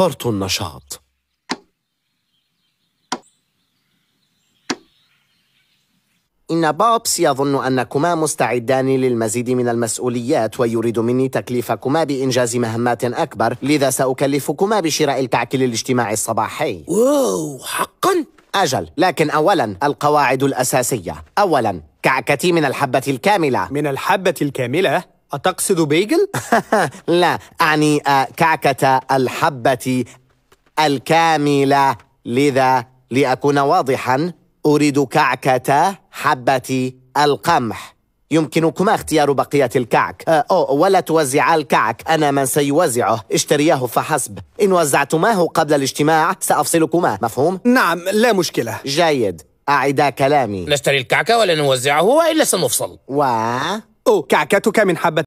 أثرت النشاط إن بوبس يظن أنكما مستعدان للمزيد من المسؤوليات ويريد مني تكليفكما بإنجاز مهمات أكبر لذا سأكلفكما بشراء الكعك للاجتماع الصباحي واو حقا؟ أجل لكن أولا القواعد الأساسية أولا كعكتي من الحبة الكاملة من الحبة الكاملة؟ أتقصد بيجل؟ لا أعني آه، كعكة الحبة الكاملة لذا لأكون واضحا أريد كعكة حبة القمح يمكنكما اختيار بقية الكعك آه، أو ولا توزعا الكعك أنا من سيوزعه اشترياه فحسب إن وزعتماه قبل الاجتماع سأفصلكما مفهوم؟ نعم لا مشكلة جيد أعدا كلامي نشتري الكعكة ولا نوزعه وإلا سنفصل و... أو كعكتك من حبة